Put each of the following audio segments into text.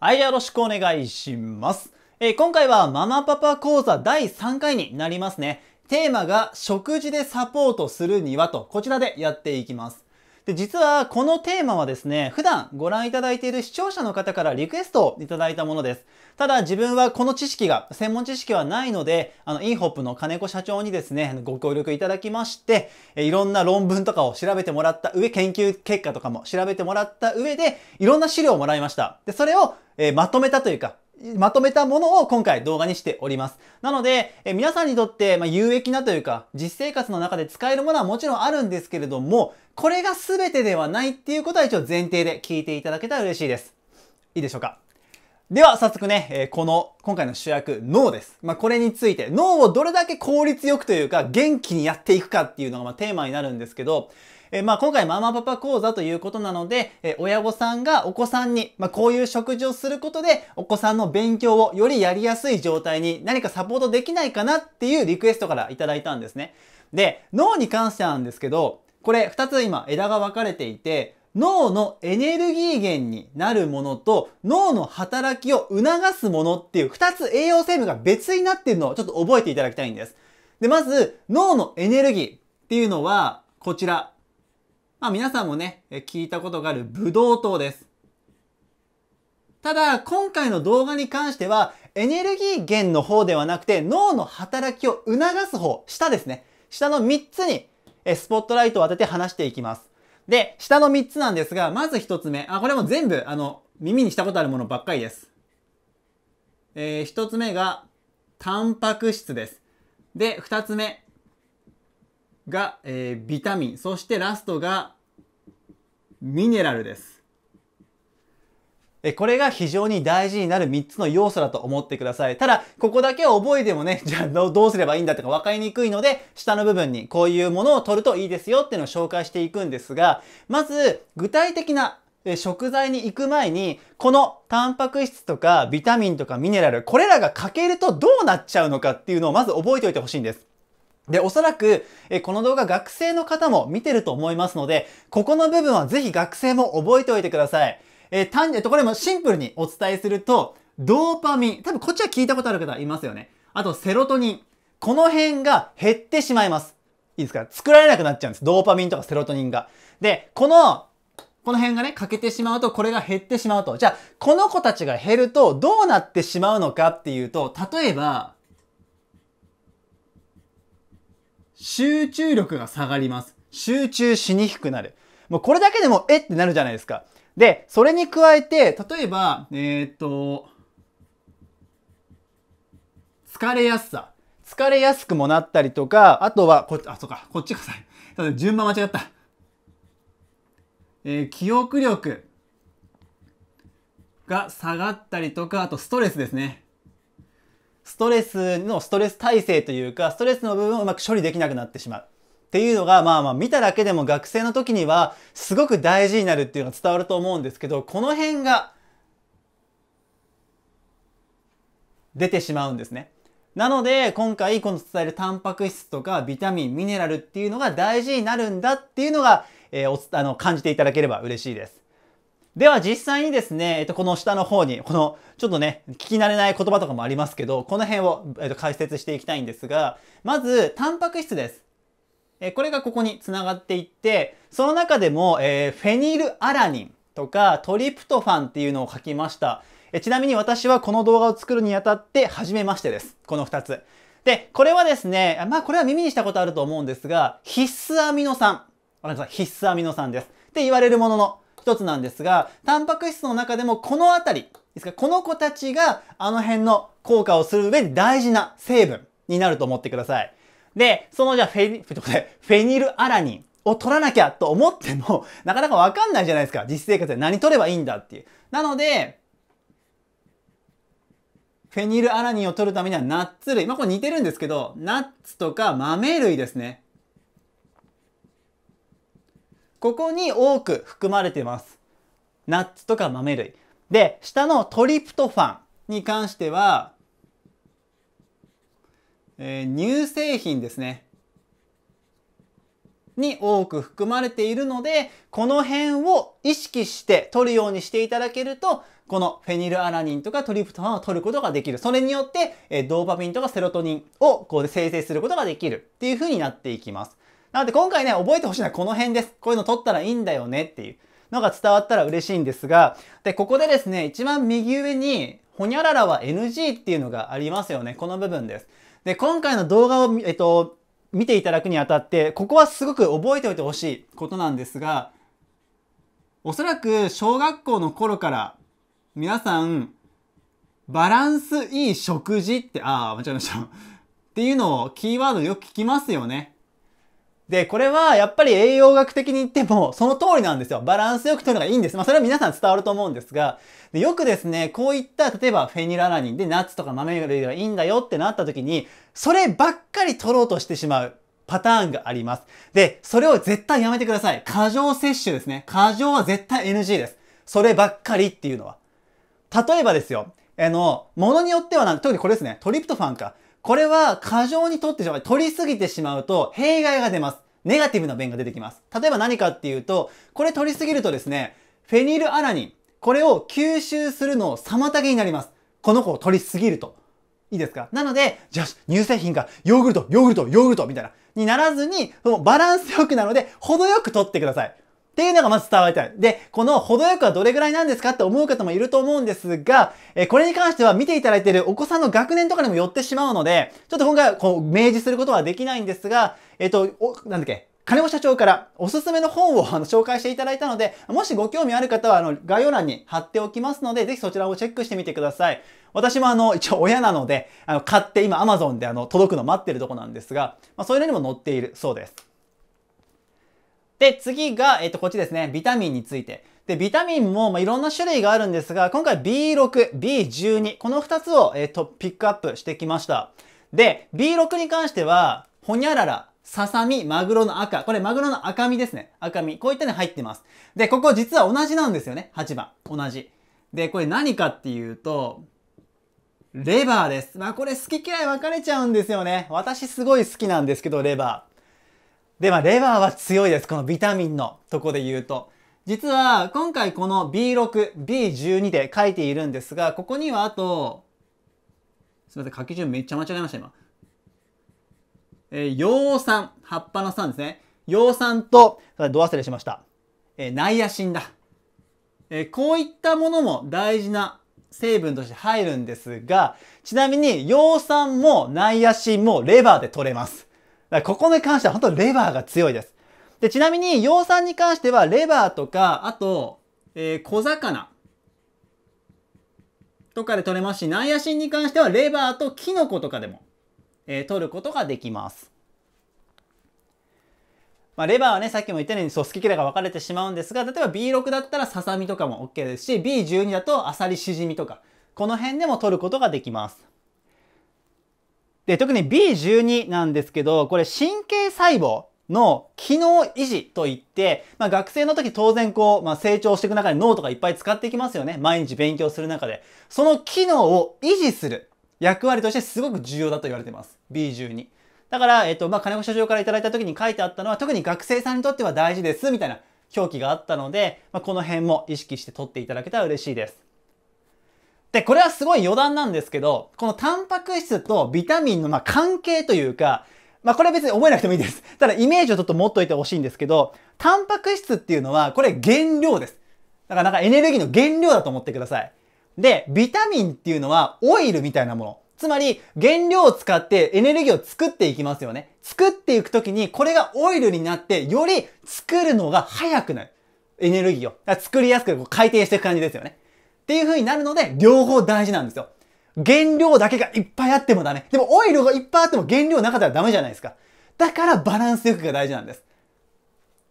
はい、よろしくお願いします。えー、今回はママパパ講座第3回になりますね。テーマが食事でサポートするにはと、こちらでやっていきます。で、実はこのテーマはですね、普段ご覧いただいている視聴者の方からリクエストをいただいたものです。ただ自分はこの知識が、専門知識はないので、あの、インホップの金子社長にですね、ご協力いただきまして、いろんな論文とかを調べてもらった上、研究結果とかも調べてもらった上で、いろんな資料をもらいました。で、それを、えまとめたというか、まとめたものを今回動画にしております。なので、え皆さんにとって、ま有益なというか、実生活の中で使えるものはもちろんあるんですけれども、これが全てではないっていうことは一応前提で聞いていただけたら嬉しいです。いいでしょうかでは早速ね、えこの今回の主役脳です。まあ、これについて脳をどれだけ効率よくというか元気にやっていくかっていうのがまテーマになるんですけど、えー、まあ今回ママパパ講座ということなので、えー、親御さんがお子さんに、まあこういう食事をすることで、お子さんの勉強をよりやりやすい状態に何かサポートできないかなっていうリクエストからいただいたんですね。で、脳に関してなんですけど、これ2つ今枝が分かれていて、脳のエネルギー源になるものと脳の働きを促すものっていう2つ栄養成分が別になっているのをちょっと覚えていただきたいんです。で、まず脳のエネルギーっていうのはこちらまあ皆さんもね、聞いたことがあるブドウ糖です。ただ、今回の動画に関しては、エネルギー源の方ではなくて、脳の働きを促す方、下ですね。下の3つに、スポットライトを当てて話していきます。で、下の3つなんですが、まず1つ目。あ、これも全部、あの、耳にしたことあるものばっかりです。えー、1つ目が、タンパク質です。で、2つ目、が、えー、ビタミン、そしてラストがミネラルです。これが非常に大事になる3つの要素だと思ってください。ただ、ここだけ覚えてもね、じゃあどうすればいいんだとか分かりにくいので、下の部分にこういうものを取るといいですよっていうのを紹介していくんですが、まず、具体的な食材に行く前に、このタンパク質とかビタミンとかミネラル、これらが欠けるとどうなっちゃうのかっていうのをまず覚えておいてほしいんです。で、おそらく、えこの動画学生の方も見てると思いますので、ここの部分はぜひ学生も覚えておいてください。えー、単、えっと、これもシンプルにお伝えすると、ドーパミン、多分こっちは聞いたことある方いますよね。あと、セロトニン。この辺が減ってしまいます。いいですか作られなくなっちゃうんです。ドーパミンとかセロトニンが。で、この、この辺がね、欠けてしまうと、これが減ってしまうと。じゃあ、この子たちが減ると、どうなってしまうのかっていうと、例えば、集中力が下がります。集中しにくくなる。もうこれだけでも、えってなるじゃないですか。で、それに加えて、例えば、えー、っと、疲れやすさ。疲れやすくもなったりとか、あとは、こあ、そうか、こっちかさ、順番間違った。えー、記憶力が下がったりとか、あとストレスですね。ストレスのストレス耐性というか、ストレスの部分をうまく処理できなくなってしまう。っていうのが、まあまあ見ただけでも学生の時にはすごく大事になるっていうのが伝わると思うんですけど、この辺が出てしまうんですね。なので、今回この伝えるタンパク質とかビタミン、ミネラルっていうのが大事になるんだっていうのが、えー、おあの感じていただければ嬉しいです。では実際にですね、えっと、この下の方に、この、ちょっとね、聞き慣れない言葉とかもありますけど、この辺を、えっと、解説していきたいんですが、まず、タンパク質です。えこれがここに繋がっていって、その中でも、えー、フェニルアラニンとかトリプトファンっていうのを書きました。えちなみに私はこの動画を作るにあたって、初めましてです。この2つ。で、これはですね、まあこれは耳にしたことあると思うんですが、必須アミノ酸。わかりまい、必須アミノ酸です。って言われるものの、つなんですが、タンパク質の中でもこのあたり、ですかこの子たちがあの辺の効果をする上で大事な成分になると思ってください。で、そのじゃあフェフェニルアラニンを取らなきゃと思っても、なかなかわかんないじゃないですか。実生活で何取ればいいんだっていう。なので、フェニルアラニンを取るためにはナッツ類。まあこれ似てるんですけど、ナッツとか豆類ですね。ここに多く含まれてます。ナッツとか豆類。で、下のトリプトファンに関しては、えー、乳製品ですね。に多く含まれているので、この辺を意識して取るようにしていただけると、このフェニルアラニンとかトリプトファンを取ることができる。それによって、えー、ドーパミンとかセロトニンをこう生成することができるっていう風になっていきます。なので今回ね、覚えてほしいのはこの辺です。こういうの取ったらいいんだよねっていうのが伝わったら嬉しいんですが、で、ここでですね、一番右上に、ほにゃららは NG っていうのがありますよね。この部分です。で、今回の動画を、えっと、見ていただくにあたって、ここはすごく覚えておいてほしいことなんですが、おそらく小学校の頃から皆さん、バランスいい食事って、ああ、間違えました。っていうのをキーワードよく聞きますよね。で、これはやっぱり栄養学的に言っても その通りなんですよ。バランスよく取るのがいいんです。まあそれは皆さん伝わると思うんですが、でよくですね、こういった例えばフェニララニンでナッツとか豆類がいいんだよってなった時に、そればっかり取ろうとしてしまう。パターンがあります。で、それを絶対やめてください。過剰摂取ですね。過剰は絶対 NG です。そればっかりっていうのは。例えばですよ。あの、ものによってはなん、特にこれですね。トリプトファンか。これは過剰に取ってしまう。取りすぎてしまうと、弊害が出ます。ネガティブな便が出てきます。例えば何かっていうと、これ取りすぎるとですね、フェニルアラニン、これを吸収するのを妨げになります。この子を取りすぎると。いいですかなので、じゃあ、乳製品がヨーグルト、ヨーグルト、ヨーグルト、みたいな、にならずに、そのバランスよくなので、程よく取ってください。っていうのがまず伝わりたい。で、この程よくはどれぐらいなんですかって思う方もいると思うんですが、えこれに関しては見ていただいているお子さんの学年とかにも寄ってしまうので、ちょっと今回こう明示することはできないんですが、えっ、と、お、なんだっけ、金子社長からおすすめの本をあの紹介していただいたので、もしご興味ある方はあの概要欄に貼っておきますので、ぜひそちらをチェックしてみてください。私もあの、一応親なので、あの、買って今 Amazon であの、届くの待ってるとこなんですが、まあ、そういうのにも載っているそうです。で、次が、えっと、こっちですね。ビタミンについて。で、ビタミンも、まあ、いろんな種類があるんですが、今回 B6、B12、この2つを、えっと、ピックアップしてきました。で、B6 に関しては、ほにゃらら、ささみ、マグロの赤。これ、マグロの赤身ですね。赤身。こういったね、入ってます。で、ここ実は同じなんですよね。8番。同じ。で、これ何かっていうと、レバーです。まあこれ好き嫌い分かれちゃうんですよね。私すごい好きなんですけど、レバー。で、まあ、レバーは強いです。このビタミンのとこで言うと。実は、今回この B6、B12 で書いているんですが、ここにはあと、すみません、書き順めっちゃ間違えました、今。えー、葉酸、葉っぱの酸ですね。葉酸と、れど忘れしました。えー、ナイアシンだ。えー、こういったものも大事な成分として入るんですが、ちなみに葉酸もナイアシンもレバーで取れます。だここに関しては本当レバーが強いです。で、ちなみに、養蚕に関しては、レバーとか、あと、えー、小魚とかで取れますし、ナイアシンに関しては、レバーとキノコとかでも、えー、取ることができます。まあ、レバーはね、さっきも言ったように、そう、好き嫌いが分かれてしまうんですが、例えば B6 だったら、ささみとかも OK ですし、B12 だと、アサリ、シジミとか、この辺でも取ることができます。で、特に B12 なんですけど、これ神経細胞の機能維持といって、まあ、学生の時当然こう、まあ、成長していく中で脳とかいっぱい使っていきますよね。毎日勉強する中で。その機能を維持する役割としてすごく重要だと言われてます。B12。だから、えっと、まあ、金子社長からいただいた時に書いてあったのは、特に学生さんにとっては大事です、みたいな表記があったので、まあ、この辺も意識して取っていただけたら嬉しいです。で、これはすごい余談なんですけど、このタンパク質とビタミンのま関係というか、まあこれは別に覚えなくてもいいです。ただイメージをちょっと持っといてほしいんですけど、タンパク質っていうのはこれ原料です。だからなんかエネルギーの原料だと思ってください。で、ビタミンっていうのはオイルみたいなもの。つまり、原料を使ってエネルギーを作っていきますよね。作っていくときに、これがオイルになって、より作るのが早くなる。エネルギーを。作りやすくこう回転していく感じですよね。っていう風になるので、両方大事なんですよ。原料だけがいっぱいあってもダメ。でもオイルがいっぱいあっても原料なかったらダメじゃないですか。だからバランスよくが大事なんです。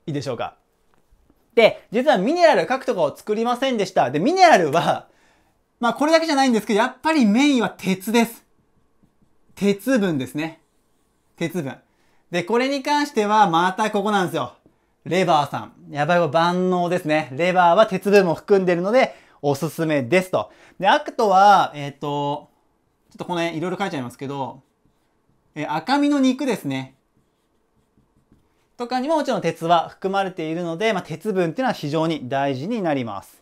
いいでしょうかで、実はミネラル核とかを作りませんでした。で、ミネラルは、まあこれだけじゃないんですけど、やっぱりメインは鉄です。鉄分ですね。鉄分。で、これに関してはまたここなんですよ。レバーさん。やばい、これ万能ですね。レバーは鉄分も含んでるので、おすすめですと。で、あとは、えっ、ー、と、ちょっとこの辺いろいろ書いちゃいますけど、えー、赤身の肉ですね。とかにももちろん鉄は含まれているので、まあ、鉄分っていうのは非常に大事になります。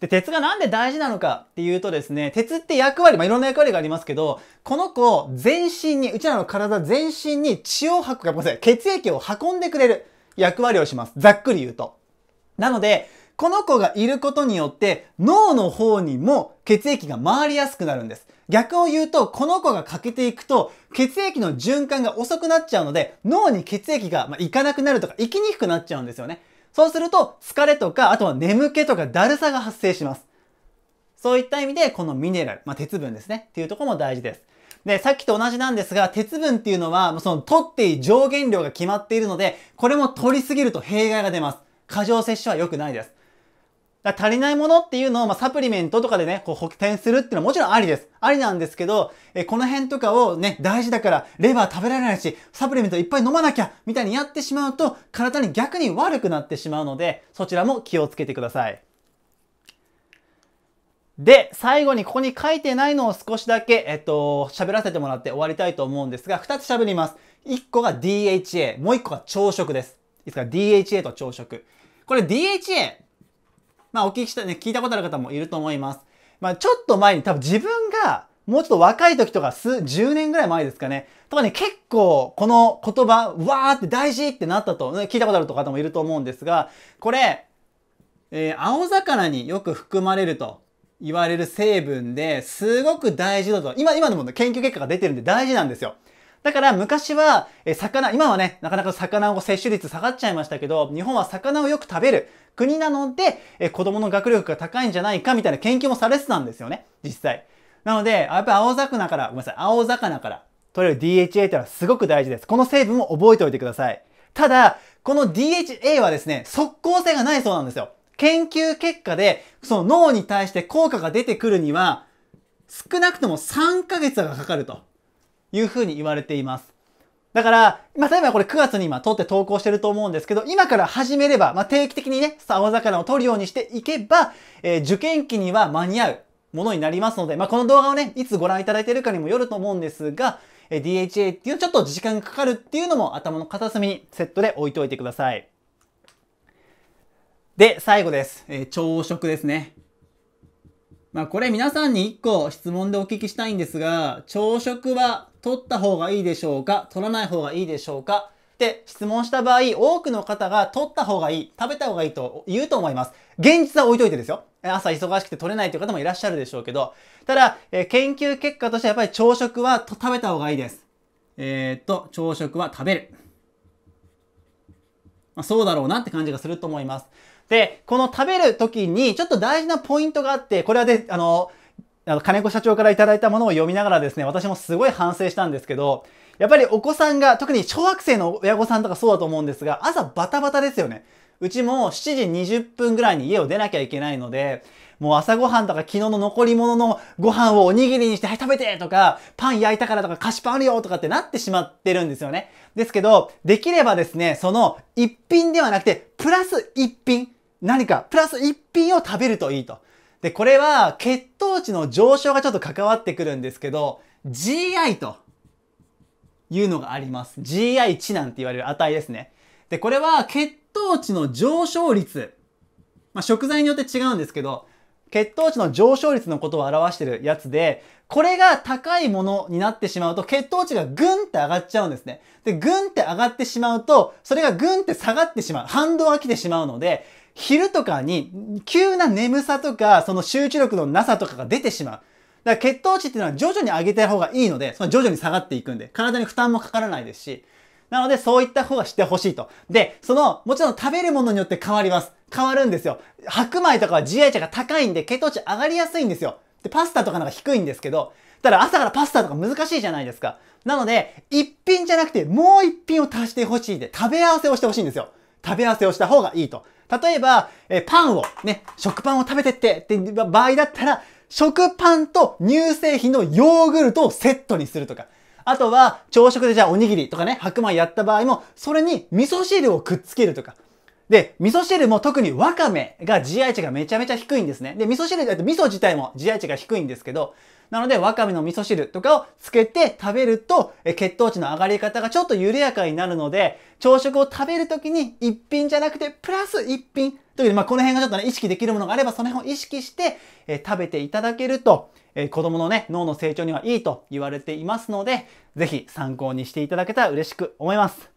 で、鉄がなんで大事なのかっていうとですね、鉄って役割、まあ、いろんな役割がありますけど、この子、全身に、うちらの体全身に血を吐くか、ごめんなさい、血液を運んでくれる役割をします。ざっくり言うと。なので、この子がいることによって脳の方にも血液が回りやすくなるんです。逆を言うと、この子が欠けていくと、血液の循環が遅くなっちゃうので、脳に血液が、まあ、いかなくなるとか、行きにくくなっちゃうんですよね。そうすると、疲れとか、あとは眠気とか、だるさが発生します。そういった意味で、このミネラル、まあ、鉄分ですね、っていうとこも大事です。で、さっきと同じなんですが、鉄分っていうのは、その取っていい上限量が決まっているので、これも取りすぎると弊害が出ます。過剰摂取は良くないです。だ足りないものっていうのを、まあ、サプリメントとかでね、こう補填するっていうのはもちろんありです。ありなんですけど、えこの辺とかをね、大事だから、レバー食べられないし、サプリメントいっぱい飲まなきゃ、みたいにやってしまうと、体に逆に悪くなってしまうので、そちらも気をつけてください。で、最後にここに書いてないのを少しだけ、えっと、喋らせてもらって終わりたいと思うんですが、二つ喋ります。一個が DHA、もう一個が朝食です。いつか DHA と朝食。これ DHA、まあお聞きした、ね、聞いたことある方もいると思います。まあちょっと前に多分自分がもうちょっと若い時とか数、10年ぐらい前ですかね。とかね、結構この言葉、わーって大事ってなったと、ね、聞いたことある方もいると思うんですが、これ、えー、青魚によく含まれると言われる成分ですごく大事だと。今、今のも研究結果が出てるんで大事なんですよ。だから昔は、え魚、今はね、なかなか魚を摂取率下がっちゃいましたけど、日本は魚をよく食べる国なので、え子供の学力が高いんじゃないかみたいな研究もされてたんですよね、実際。なので、やっぱ青魚から、ごめんなさい、青魚から取れる DHA ってのはすごく大事です。この成分も覚えておいてください。ただ、この DHA はですね、即効性がないそうなんですよ。研究結果で、その脳に対して効果が出てくるには、少なくとも3ヶ月がかかると。いうふうに言われています。だから、まあ、例えばこれ9月に今撮って投稿してると思うんですけど、今から始めれば、まあ、定期的にね、青魚を取るようにしていけば、えー、受験期には間に合うものになりますので、まあ、この動画をね、いつご覧いただいているかにもよると思うんですが、えー、DHA っていうちょっと時間がかかるっていうのも頭の片隅にセットで置いといてください。で、最後です。えー、朝食ですね。まあこれ皆さんに1個質問でお聞きしたいんですが、朝食は取った方がいいでしょうか取らない方がいいでしょうかって質問した場合、多くの方が取った方がいい、食べた方がいいと言うと思います。現実は置いといてですよ。朝忙しくて取れないという方もいらっしゃるでしょうけど、ただ、え研究結果としてやっぱり朝食は食べた方がいいです。えー、っと、朝食は食べる。まあ、そうだろうなって感じがすると思います。で、この食べる時にちょっと大事なポイントがあって、これはで、あのあの金子社長からいただいたものを読みながらですね、私もすごい反省したんですけど、やっぱりお子さんが、特に小学生の親御さんとかそうだと思うんですが、朝バタバタですよね。うちも7時20分ぐらいに家を出なきゃいけないので、もう朝ごはんとか昨日の残り物のご飯をおにぎりにして、はい食べてとか、パン焼いたからとか菓子パンあるよとかってなってしまってるんですよね。ですけど、できればですね、その一品ではなくて、プラス一品、何か、プラス一品を食べるといいと。で、これは血糖値の上昇がちょっと関わってくるんですけど、GI というのがあります。GI 値なんて言われる値ですね。で、これは血糖値の上昇率。まあ、食材によって違うんですけど、血糖値の上昇率のことを表してるやつで、これが高いものになってしまうと血糖値がグンって上がっちゃうんですね。で、グンって上がってしまうと、それがグンって下がってしまう。反動が来てしまうので、昼とかに急な眠さとか、その集中力のなさとかが出てしまう。だから血糖値っていうのは徐々に上げた方がいいので、その徐々に下がっていくんで、体に負担もかからないですし、なので、そういった方がしてほしいと。で、その、もちろん食べるものによって変わります。変わるんですよ。白米とかは GI 値が高いんで、血糖値上がりやすいんですよ。で、パスタとかなんか低いんですけど、ただ朝からパスタとか難しいじゃないですか。なので、一品じゃなくて、もう一品を足してほしいで、食べ合わせをしてほしいんですよ。食べ合わせをした方がいいと。例えば、えパンを、ね、食パンを食べてってって場合だったら、食パンと乳製品のヨーグルトをセットにするとか。あとは、朝食でじゃあおにぎりとかね、白米やった場合も、それに味噌汁をくっつけるとか。で、味噌汁も特にわかめが GI 値がめちゃめちゃ低いんですね。で、味噌汁だと味噌自体も GI 値が低いんですけど、なので、わかめの味噌汁とかをつけて食べると、血糖値の上がり方がちょっと緩やかになるので、朝食を食べるときに一品じゃなくて、プラス一品という、まあ、この辺がちょっとね、意識できるものがあれば、その辺を意識して、え食べていただけると、え子供のね、脳の成長にはいいと言われていますので、ぜひ参考にしていただけたら嬉しく思います。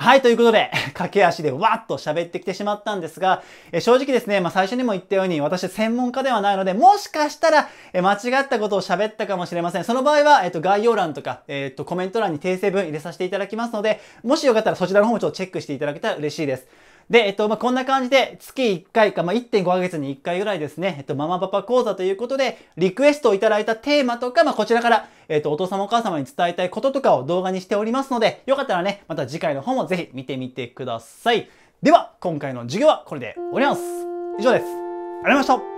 はい、ということで、駆け足でわっと喋ってきてしまったんですが、え正直ですね、まあ、最初にも言ったように、私専門家ではないので、もしかしたら、え間違ったことを喋ったかもしれません。その場合は、えっ、と、概要欄とか、えっ、と、コメント欄に訂正文入れさせていただきますので、もしよかったらそちらの方もちょっとチェックしていただけたら嬉しいです。で、えっと、まあ、こんな感じで月1回か、まあ、1.5ヶ月に1回ぐらいですね、えっと、ママパパ講座ということで、リクエストをいただいたテーマとか、まあ、こちらから、えっと、お父様お母様に伝えたいこととかを動画にしておりますので、よかったらね、また次回の方もぜひ見てみてください。では、今回の授業はこれで終わります。以上です。ありがとうございました。